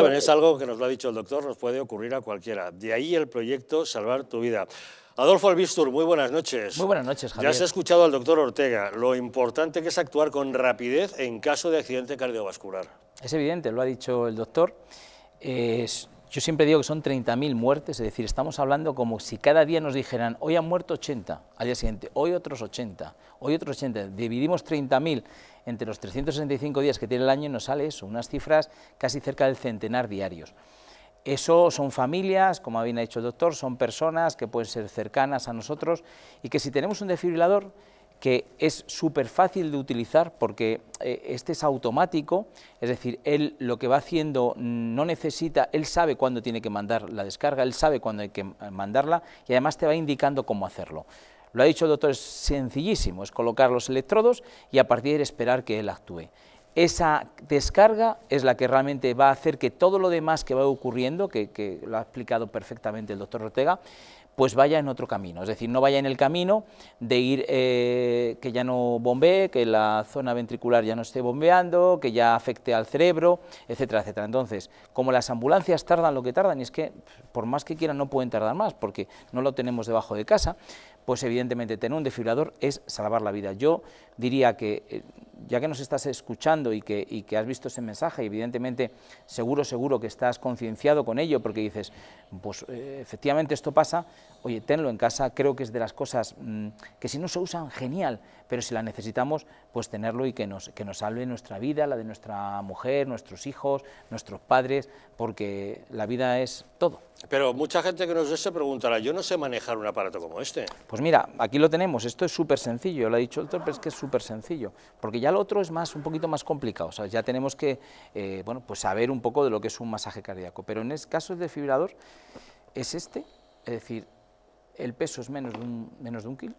Es algo que nos lo ha dicho el doctor, nos puede ocurrir a cualquiera. De ahí el proyecto Salvar tu vida. Adolfo Albistur, muy buenas noches. Muy buenas noches, Javier. Ya se ha escuchado al doctor Ortega, lo importante que es actuar con rapidez en caso de accidente cardiovascular. Es evidente, lo ha dicho el doctor. Es, yo siempre digo que son 30.000 muertes, es decir, estamos hablando como si cada día nos dijeran, hoy han muerto 80, al día siguiente, hoy otros 80, hoy otros 80, dividimos 30.000 entre los 365 días que tiene el año y nos sale eso, unas cifras casi cerca del centenar diarios. Eso son familias, como bien ha dicho el doctor, son personas que pueden ser cercanas a nosotros y que si tenemos un desfibrilador que es súper fácil de utilizar porque eh, este es automático, es decir, él lo que va haciendo no necesita, él sabe cuándo tiene que mandar la descarga, él sabe cuándo hay que mandarla y además te va indicando cómo hacerlo. Lo ha dicho el doctor, es sencillísimo, es colocar los electrodos y a partir de esperar que él actúe. Esa descarga es la que realmente va a hacer que todo lo demás que va ocurriendo, que, que lo ha explicado perfectamente el doctor Ortega, pues vaya en otro camino, es decir, no vaya en el camino de ir eh, que ya no bombee, que la zona ventricular ya no esté bombeando, que ya afecte al cerebro, etcétera, etcétera. Entonces, como las ambulancias tardan lo que tardan, y es que por más que quieran no pueden tardar más, porque no lo tenemos debajo de casa, pues evidentemente tener un desfibrilador es salvar la vida. Yo diría que, eh, ya que nos estás escuchando y que, has visto ese mensaje, evidentemente seguro, seguro que estás concienciado con ello, porque dices, pues eh, efectivamente esto pasa, oye, tenlo en casa, creo que es de las cosas mm, que si no se usan, genial, pero si la necesitamos, pues tenerlo y que nos, que nos salve nuestra vida, la de nuestra mujer, nuestros hijos, nuestros padres, porque la vida es todo. Pero mucha gente que nos ve se preguntará, yo no sé manejar un aparato como este. Pues pues mira, aquí lo tenemos, esto es súper sencillo, lo ha dicho el doctor, pero es que es súper sencillo, porque ya lo otro es más, un poquito más complicado, ya tenemos que eh, bueno, pues saber un poco de lo que es un masaje cardíaco, pero en el caso del desfibrilador es este, es decir, el peso es menos de un, kilo,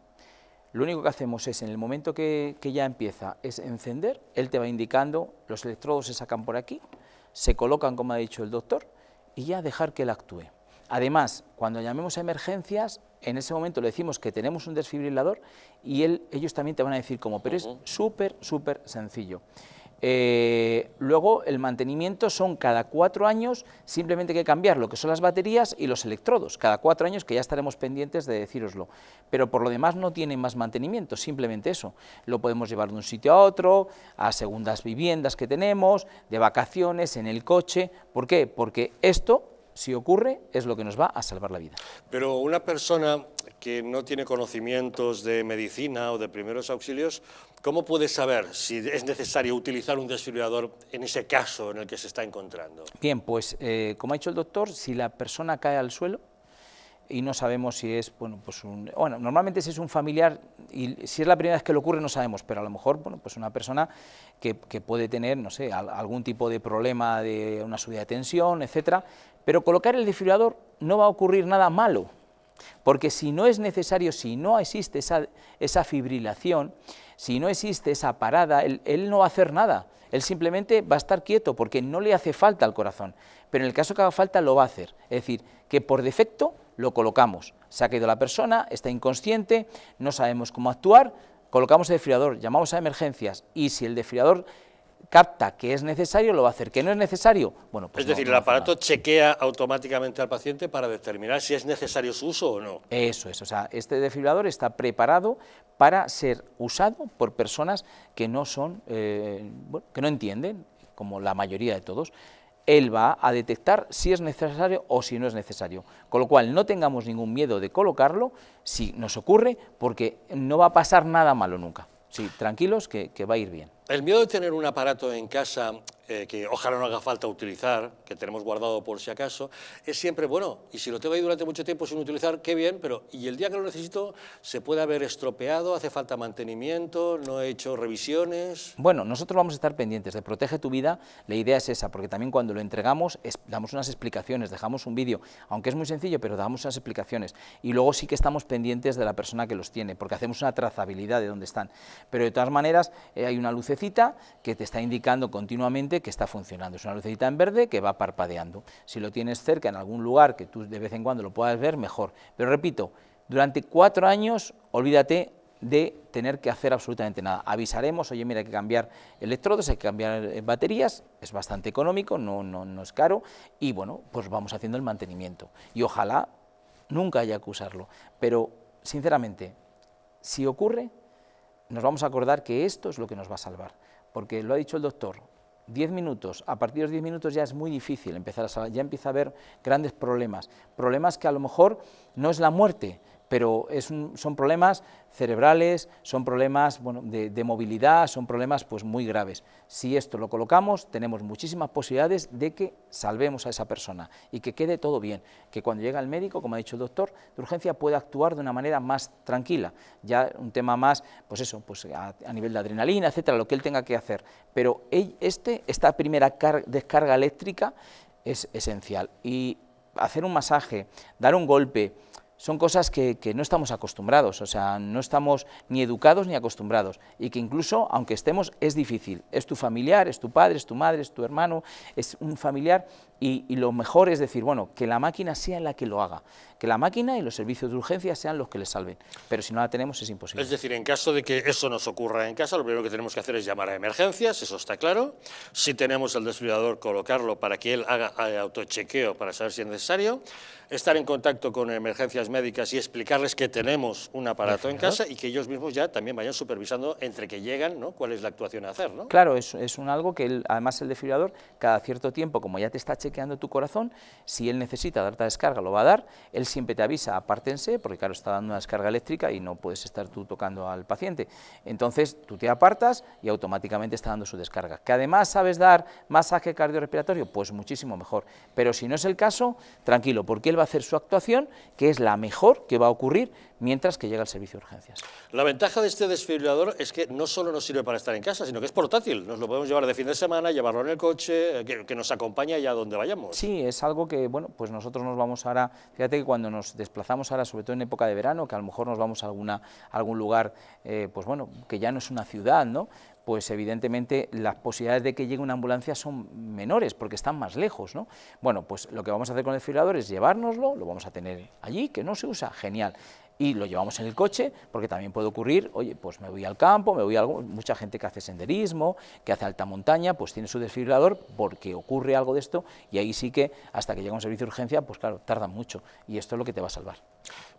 lo único que hacemos es, en el momento que, que, ya empieza, es encender, él te va indicando, los electrodos se sacan por aquí, se colocan, como ha dicho el doctor, y ya dejar que él actúe. Además, cuando llamemos a emergencias, en ese momento le decimos que tenemos un desfibrilador y ellos también te van a decir cómo, pero es súper, súper sencillo. Eh, luego, el mantenimiento son cada cuatro años, simplemente hay que cambiar lo que son las baterías y los electrodos, cada cuatro años que ya estaremos pendientes de deciroslo. Pero por lo demás no tienen más mantenimiento, simplemente eso. Lo podemos llevar de un sitio a otro, a segundas viviendas que tenemos, de vacaciones, en el coche. ¿Por qué? Porque esto si ocurre, es lo que nos va a salvar la vida. Pero una persona que no tiene conocimientos de medicina o de primeros auxilios, ¿cómo puede saber si es necesario utilizar un desfibrilador en ese caso en el que se está encontrando? Bien, pues eh, como ha dicho el doctor, si la persona cae al suelo, y no sabemos si es, bueno, pues un, bueno, normalmente si es un familiar, y si es la primera vez que le ocurre no sabemos, pero a lo mejor, bueno, pues una persona que, que puede tener, no sé, algún tipo de problema de una subida de tensión, etcétera, pero colocar el desfibrilador no va a ocurrir nada malo, porque si no es necesario, si no existe esa, fibrilación, si no existe esa parada, él, no va a hacer nada, él simplemente va a estar quieto porque no le hace falta al corazón, pero en el caso que haga falta lo va a hacer, es decir, que por defecto lo colocamos, se ha caído la persona, está inconsciente, no sabemos cómo actuar, colocamos el desfibrilador, llamamos a emergencias y si el desfibrilador capta que es necesario, lo va a hacer. ¿Que no es necesario? Bueno, pues es decir, el aparato chequea automáticamente al paciente para determinar si es necesario su uso o no. Eso es, o sea, este desfibrilador está preparado para ser usado por personas que no son, eh, que no entienden, como la mayoría de todos. Él va a detectar si es necesario o si no es necesario. Con lo cual, no tengamos ningún miedo de colocarlo si nos ocurre, porque no va a pasar nada malo nunca. Sí, tranquilos, que va a ir bien el miedo de tener un aparato en casa eh, que ojalá no haga falta utilizar, que tenemos guardado por si acaso, es siempre, bueno, y si lo tengo ahí durante mucho tiempo sin utilizar, qué bien, pero y el día que lo necesito se puede haber estropeado, hace falta mantenimiento, no he hecho revisiones. Bueno, nosotros vamos a estar pendientes de Protege tu vida, la idea es esa, porque también cuando lo entregamos damos unas explicaciones, dejamos un vídeo, aunque es muy sencillo, pero damos unas explicaciones, y luego sí que estamos pendientes de la persona que los tiene, porque hacemos una trazabilidad de dónde están, pero de todas maneras eh, hay una lucecita que te está indicando continuamente que está funcionando. Es una lucecita en verde que va parpadeando. Si lo tienes cerca en algún lugar que tú de vez en cuando lo puedas ver, mejor. Pero repito, durante cuatro años olvídate de tener que hacer absolutamente nada. Avisaremos, oye, mira, hay que cambiar electrodos, hay que cambiar eh, baterías, es bastante económico, no, no, no es caro, y bueno, pues vamos haciendo el mantenimiento. Y ojalá nunca haya que usarlo. Pero, sinceramente, si ocurre, nos vamos a acordar que esto es lo que nos va a salvar. Porque lo ha dicho el doctor, 10 minutos, a partir de los 10 minutos ya es muy difícil empezar a ya empieza a haber grandes problemas, problemas que a lo mejor no es la muerte, pero son problemas cerebrales, son problemas bueno, de, movilidad, son problemas pues, muy graves. Si esto lo colocamos, tenemos muchísimas posibilidades de que salvemos a esa persona y que quede todo bien, que cuando llega el médico, como ha dicho el doctor, de urgencia pueda actuar de una manera más tranquila, ya un tema más, pues eso, pues a, nivel de adrenalina, etcétera, lo que él tenga que hacer. Pero este, esta primera descarga eléctrica es esencial y hacer un masaje, dar un golpe, son cosas que, no estamos acostumbrados, o sea, no estamos ni educados ni acostumbrados, y que incluso, aunque estemos, es difícil. Es tu familiar, es tu padre, es tu madre, es tu hermano, es un familiar y, lo mejor es decir, bueno, que la máquina sea la que lo haga, que la máquina y los servicios de urgencia sean los que le salven, pero si no la tenemos es imposible. Es decir, en caso de que eso nos ocurra en casa, lo primero que tenemos que hacer es llamar a emergencias, eso está claro, si tenemos el desfibrilador, colocarlo para que él haga autochequeo para saber si es necesario, estar en contacto con emergencias médicas y explicarles que tenemos un aparato en casa y que ellos mismos ya también vayan supervisando entre que llegan, ¿no? cuál es la actuación a hacer, ¿no? Claro, es, es un algo que además el desfibrilador cada cierto tiempo, como ya te está quedando tu corazón, si él necesita darte descarga lo va a dar, él siempre te avisa, apártense, porque claro, está dando una descarga eléctrica y no puedes estar tú tocando al paciente. Entonces tú te apartas y automáticamente está dando su descarga. Que además sabes dar masaje cardiorrespiratorio, pues muchísimo mejor. Pero si no es el caso, tranquilo, porque él va a hacer su actuación, que es la mejor que va a ocurrir, mientras que llega el servicio de urgencias. La ventaja de este desfibrilador es que no solo nos sirve para estar en casa, sino que es portátil. Nos lo podemos llevar de fin de semana, llevarlo en el coche, eh, que, nos acompañe ya donde vayamos. Sí, es algo que, bueno, pues nosotros nos vamos ahora, fíjate que cuando nos desplazamos ahora, sobre todo en época de verano, que a lo mejor nos vamos a, alguna, algún lugar, eh, pues bueno, que ya no es una ciudad, ¿no? pues evidentemente las posibilidades de que llegue una ambulancia son menores porque están más lejos, ¿no? Bueno, pues lo que vamos a hacer con el desfibrilador es llevárnoslo, lo vamos a tener allí, que no se usa, genial y lo llevamos en el coche, porque también puede ocurrir, oye, pues me voy al campo, me voy a algo, mucha gente que hace senderismo, que hace alta montaña, pues tiene su desfibrilador porque ocurre algo de esto y ahí sí que hasta que llega un servicio de urgencia, pues claro, tarda mucho y esto es lo que te va a salvar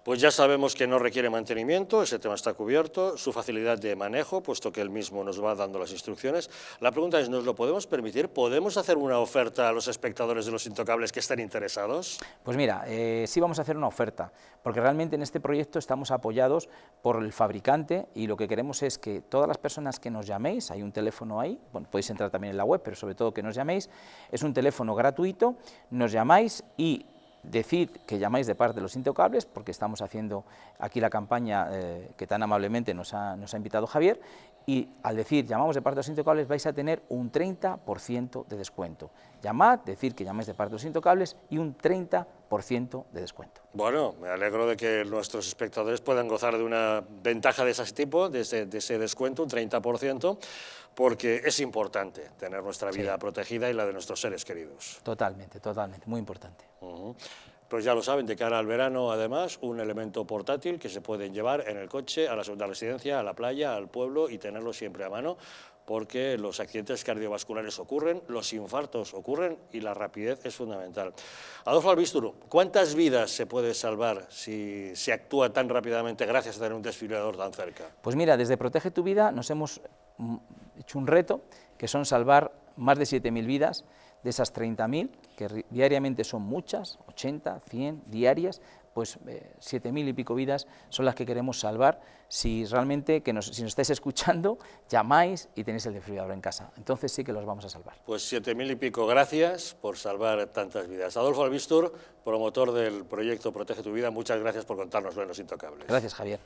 pues ya sabemos que no requiere mantenimiento, ese tema está cubierto, su facilidad de manejo, puesto que él mismo nos va dando las instrucciones. La pregunta es, ¿nos lo podemos permitir? ¿Podemos hacer una oferta a los espectadores de Los Intocables que estén interesados? Pues mira, eh, sí vamos a hacer una oferta, porque realmente en este proyecto estamos apoyados por el fabricante y lo que queremos es que todas las personas que nos llaméis, hay un teléfono ahí, bueno, podéis entrar también en la web, pero sobre todo que nos llaméis, es un teléfono gratuito, nos llamáis y Decid que llamáis de parte de los intocables, porque estamos haciendo aquí la campaña eh, que tan amablemente nos ha, nos ha, invitado Javier, y al decir llamamos de parte de los intocables vais a tener un 30% de descuento. Llamad, decir que llamáis de parte de los intocables y un 30% de descuento. Bueno, me alegro de que nuestros espectadores puedan gozar de una ventaja de ese tipo, de ese, descuento, un 30%, porque es importante tener nuestra vida protegida y la de nuestros seres queridos. Totalmente, totalmente, muy importante. Pues ya lo saben, de cara al verano, además, un elemento portátil que se pueden llevar en el coche, a la segunda residencia, a la playa, al pueblo y tenerlo siempre a mano porque los accidentes cardiovasculares ocurren, los infartos ocurren y la rapidez es fundamental. Adolfo Albisturo, ¿cuántas vidas se puede salvar si se actúa tan rápidamente gracias a tener un desfibrilador tan cerca? Pues mira, desde Protege tu Vida nos hemos mm, hecho un reto que son salvar más de 7.000 vidas de esas 30.000, que diariamente son muchas, 80, 100 diarias, pues eh, siete mil y pico vidas son las que queremos salvar si realmente, que nos, si nos estáis escuchando, llamáis y tenéis el desfibrilador en casa. Entonces sí que los vamos a salvar. Pues siete mil y pico gracias por salvar tantas vidas. Adolfo Albistur, promotor del proyecto Protege tu Vida, muchas gracias por contarnos en Los Intocables. Gracias, Javier.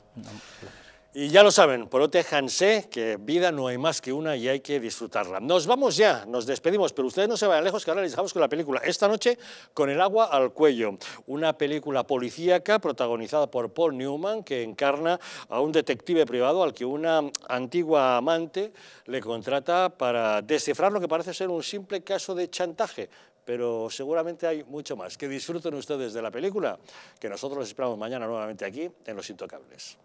Y ya lo saben, por que vida no hay más que una y hay que disfrutarla. Nos vamos ya, nos despedimos, pero ustedes no se vayan lejos que ahora les dejamos con la película. Esta noche, con el agua al cuello. Una película policíaca protagonizada por Paul Newman, que encarna a un detective privado al que una antigua amante le contrata para descifrar lo que parece ser un simple caso de chantaje, pero seguramente hay mucho más. Que disfruten ustedes de la película, que nosotros los esperamos mañana nuevamente aquí en Los Intocables.